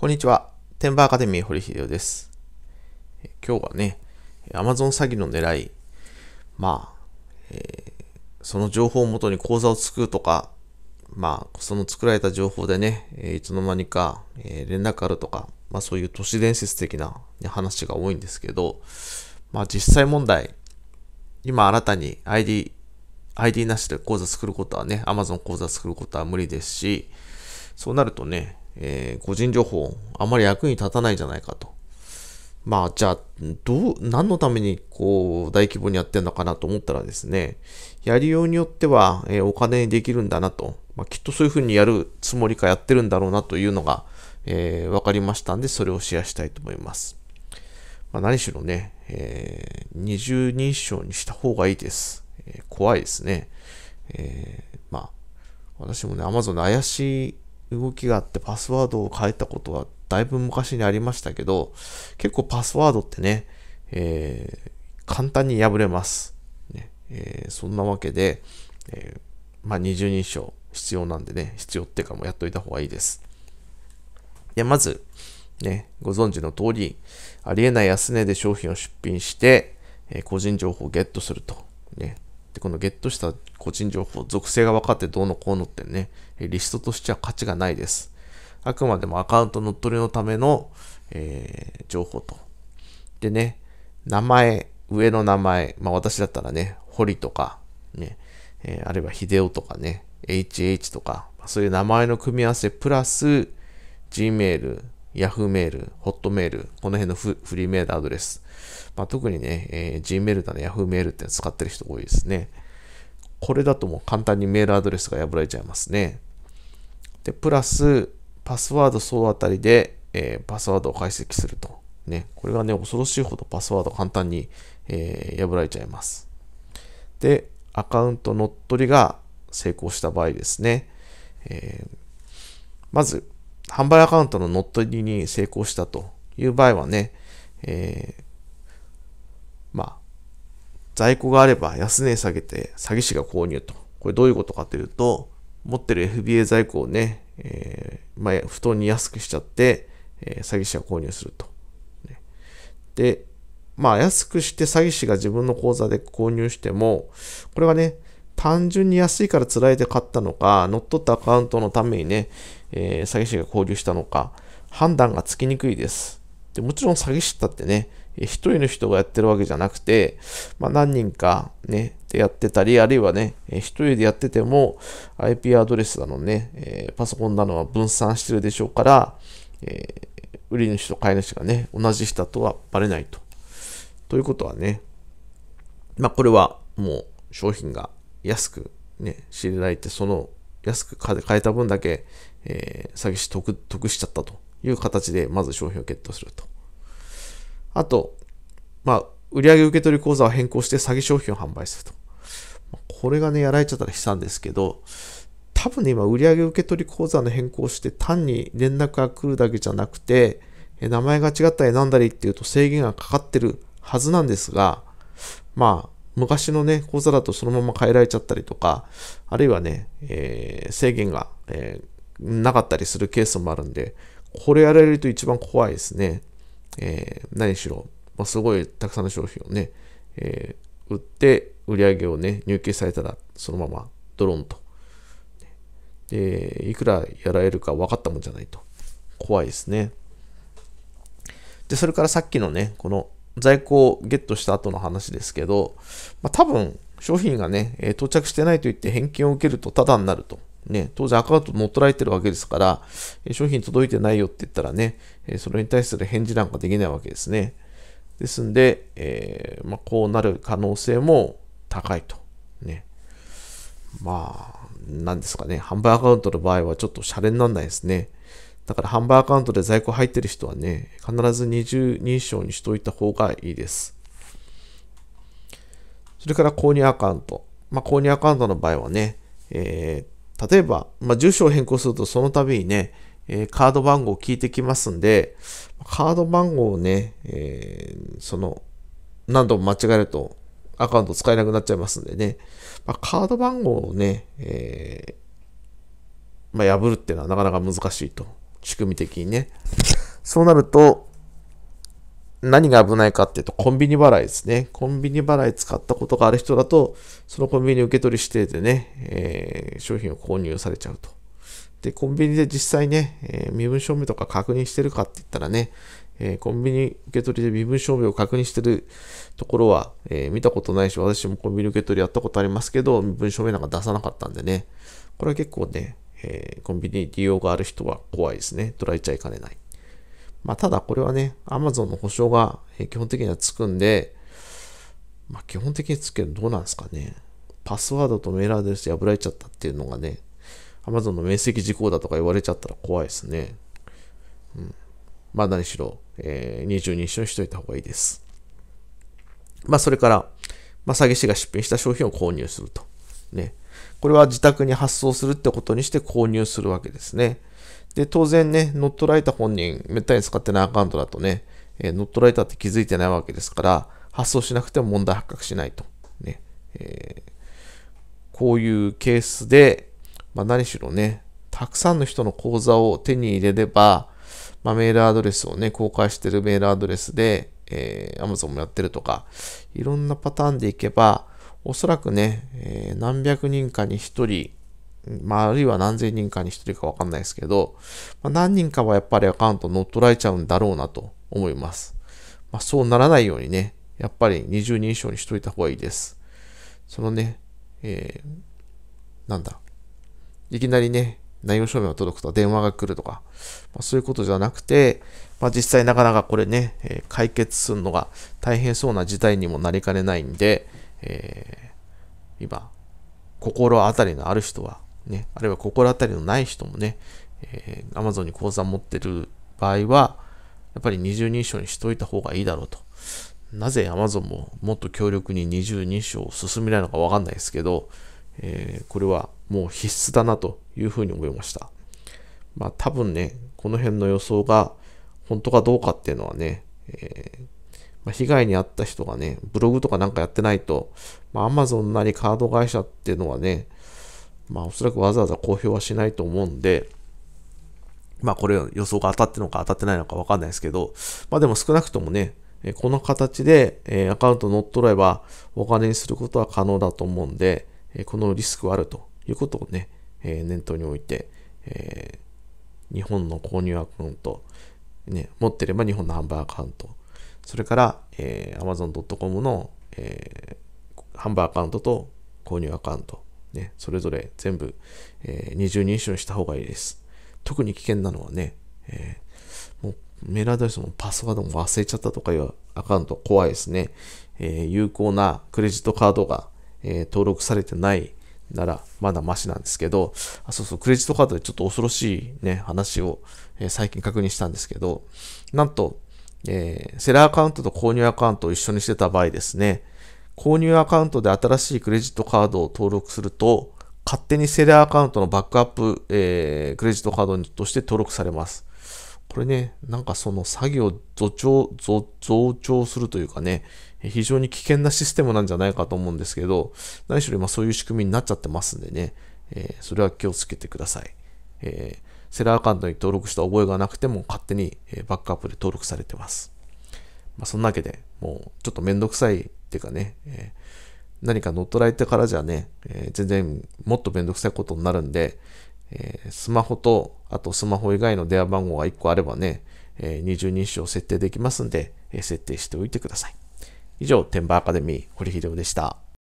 こんにちは。テンバーアカデミー堀秀夫です。今日はね、アマゾン詐欺の狙い、まあ、えー、その情報をもとに口座を作るとか、まあ、その作られた情報でね、えいつの間にか、連絡あるとか、まあそういう都市伝説的な、話が多いんですけど、まあ実際問題、今新たに ID、ID なしで口座作ることはね、Amazon 口座作ることは無理ですし、そうなるとね、えー、個人情報、あまり役に立たないんじゃないかと。まあ、じゃあ、どう、何のために、こう、大規模にやってんのかなと思ったらですね、やりようによっては、えー、お金にできるんだなと、まあ、きっとそういうふうにやるつもりかやってるんだろうなというのが、えー、分かりましたんで、それをシェアしたいと思います。まあ、何しろね、えー、二重認証にした方がいいです。えー、怖いですね。えー、まあ、私もね、Amazon で怪しい動きがあってパスワードを変えたことはだいぶ昔にありましたけど、結構パスワードってね、えー、簡単に破れます。ねえー、そんなわけで、えー、まあ、20人称必要なんでね、必要っていうかもうやっといた方がいいです。で、まず、ね、ご存知の通り、ありえない安値で商品を出品して、え個人情報をゲットすると。ね、で、このゲットした個人情報、属性が分かってどうのこうのってね、リストとしては価値がないです。あくまでもアカウント乗っ取りのための、えー、情報と。でね、名前、上の名前、まあ私だったらね、堀とか、ね、えー、あるいは秀夫とかね、HH とか、そういう名前の組み合わせプラス、Gmail、Yahoo メール、Hotmail、この辺のフリーメールアドレス。まあ、特にね、えー、Gmail だね、Yahoo メールって使ってる人多いですね。これだともう簡単にメールアドレスが破られちゃいますね。で、プラス、パスワード総当たりで、えー、パスワードを解析すると。ね、これがね、恐ろしいほどパスワード簡単に、えー、破られちゃいます。で、アカウント乗っ取りが成功した場合ですね、えー、まず、販売アカウントの乗っ取りに成功したという場合はね、えー、まあ、在庫があれば安値下げて詐欺師が購入と。これどういうことかというと、持ってる FBA 在庫をね、えー、まあ、布団に安くしちゃって、えー、詐欺師が購入すると。で、まあ、安くして詐欺師が自分の口座で購入しても、これはね、単純に安いから辛いで買ったのか、乗っ取ったアカウントのためにね、えー、詐欺師が交流したのか、判断がつきにくいです。でもちろん詐欺師だってね、一人の人がやってるわけじゃなくて、まあ、何人かね、でやってたり、あるいはね、一人でやってても IP アドレスだのね、えー、パソコンなのは分散してるでしょうから、えー、売り主と買い主がね、同じ人とはバレないと。ということはね、まあこれはもう商品が安くね、仕入れられて、その安く買えた分だけ、えー、詐欺師得得しちゃったという形で、まず商品をゲットすると。あと、まあ、売上受取口座を変更して詐欺商品を販売すると。これがね、やられちゃったら悲惨ですけど、多分ね、今、売上受取口座の変更して、単に連絡が来るだけじゃなくて、名前が違ったりなんだりっていうと制限がかかってるはずなんですが、まあ、昔のね、講座だとそのまま変えられちゃったりとか、あるいはね、えー、制限が、えー、なかったりするケースもあるんで、これやられると一番怖いですね。えー、何しろ、まあ、すごいたくさんの商品をね、え売って売り上げをね、入金されたら、そのままドローンと。で、いくらやられるか分かったもんじゃないと。怖いですね。で、それからさっきのね、この在庫をゲットした後の話ですけど、まあ、多分商品がね、え到着してないといって返金を受けるとタダになると。ね、当然アカウント乗っ取られてるわけですから、え商品届いてないよって言ったらね、えそれに対する返事なんかできないわけですね。ですんで、えー、まあ、こうなる可能性も高いと。ね。まあ、なんですかね。販売アカウントの場合はちょっとシャレにならないですね。だからハンバーアカウントで在庫入ってる人はね、必ず二重認証にしといた方がいいです。それから購入アカウント。まあ、購入アカウントの場合はね、えー、例えば、まあ、住所を変更するとその度にね、えー、カード番号を聞いてきますんで、カード番号をね、えー、その、何度も間違えるとアカウント使えなくなっちゃいますんでね、まあ、カード番号をね、えー、まあ、破るっていうのはなかなか難しいと仕組み的にね。そうなると、何が危ないかっていうと、コンビニ払いですね。コンビニ払い使ったことがある人だと、そのコンビニ受け取り指定でね、えー、商品を購入されちゃうと。で、コンビニで実際ね、えー、身分証明とか確認してるかって言ったらね、えー、コンビニ受け取りで身分証明を確認してるところは、え見たことないし、私もコンビニ受け取りやったことありますけど、身分証明なんか出さなかったんでね、これは結構ね、えー、コンビニに利用がある人は怖いですね。取られちゃいかねない。まあ、ただこれはね、Amazon の保証が基本的にはつくんで、まあ、基本的につけるのどうなんですかね。パスワードとメールアドレス破られちゃったっていうのがね、Amazon の面積事項だとか言われちゃったら怖いですね。うん。まあ何しろ、えー、22週にしといた方がいいです。まあそれから、まあ詐欺師が出品した商品を購入すると。ね。これは自宅に発送するってことにして購入するわけですね。で、当然ね、乗っ取られた本人、めったに使ってないアカウントだとね、えー、乗っ取られたって気づいてないわけですから、発送しなくても問題発覚しないと。ねえー、こういうケースで、まあ、何しろね、たくさんの人の口座を手に入れれば、まあ、メールアドレスをね、公開してるメールアドレスで、えー、Amazon もやってるとか、いろんなパターンでいけば、おそらくね、えー、何百人かに一人、まあ、あるいは何千人かに一人かわかんないですけど、まあ、何人かはやっぱりアカウント乗っ取られちゃうんだろうなと思います。まあ、そうならないようにね、やっぱり20人以上にしといた方がいいです。そのね、えー、なんだ。いきなりね、内容証明が届くと電話が来るとか、まあ、そういうことじゃなくて、まあ、実際なかなかこれね、えー、解決するのが大変そうな事態にもなりかねないんで、えー、今、心当たりのある人は、ね、あるいは心当たりのない人もね、えー、Amazon に口座持ってる場合は、やっぱり二重認証にしといた方がいいだろうと。なぜ Amazon ももっと強力に二重認証を進めないのかわかんないですけど、えー、これはもう必須だなというふうに思いました。まあ多分ね、この辺の予想が本当かどうかっていうのはね、えーまあ、被害に遭った人がね、ブログとかなんかやってないと、まマゾンなりカード会社っていうのはね、まあ、おそらくわざわざ公表はしないと思うんで、まあ、これ予想が当たってるのか当たってないのかわかんないですけど、まあ、でも少なくともね、この形でアカウント乗っ取ればお金にすることは可能だと思うんで、このリスクはあるということをね、念頭に置いて、日本の購入アカウント、ね、持ってれば日本の販売アカウント、それから、えー、amazon.com の、えー、販売アカウントと購入アカウント、ね、それぞれ全部、えー、二重認証した方がいいです。特に危険なのはね、えー、もうメールアドレスもパスワードも忘れちゃったとかいうアカウント怖いですね。えー、有効なクレジットカードが、えー、登録されてないならまだマシなんですけど、あ、そうそう、クレジットカードでちょっと恐ろしいね、話を、えー、最近確認したんですけど、なんと、えー、セラーアカウントと購入アカウントを一緒にしてた場合ですね、購入アカウントで新しいクレジットカードを登録すると、勝手にセラーアカウントのバックアップ、えー、クレジットカードとして登録されます。これね、なんかその作業を増長、増長するというかね、非常に危険なシステムなんじゃないかと思うんですけど、何しろ今そういう仕組みになっちゃってますんでね、えー、それは気をつけてください。えーセラーアカウントに登録した覚えがなくても勝手にバックアップで登録されてます。まあ、そんなわけで、もうちょっとめんどくさいっていうかね、えー、何か乗っ取られてからじゃね、えー、全然もっとめんどくさいことになるんで、えー、スマホと、あとスマホ以外の電話番号が1個あればね、えー、二重認証設定できますんで、え設定しておいてください。以上、天ーアカデミー、堀秀夫でした。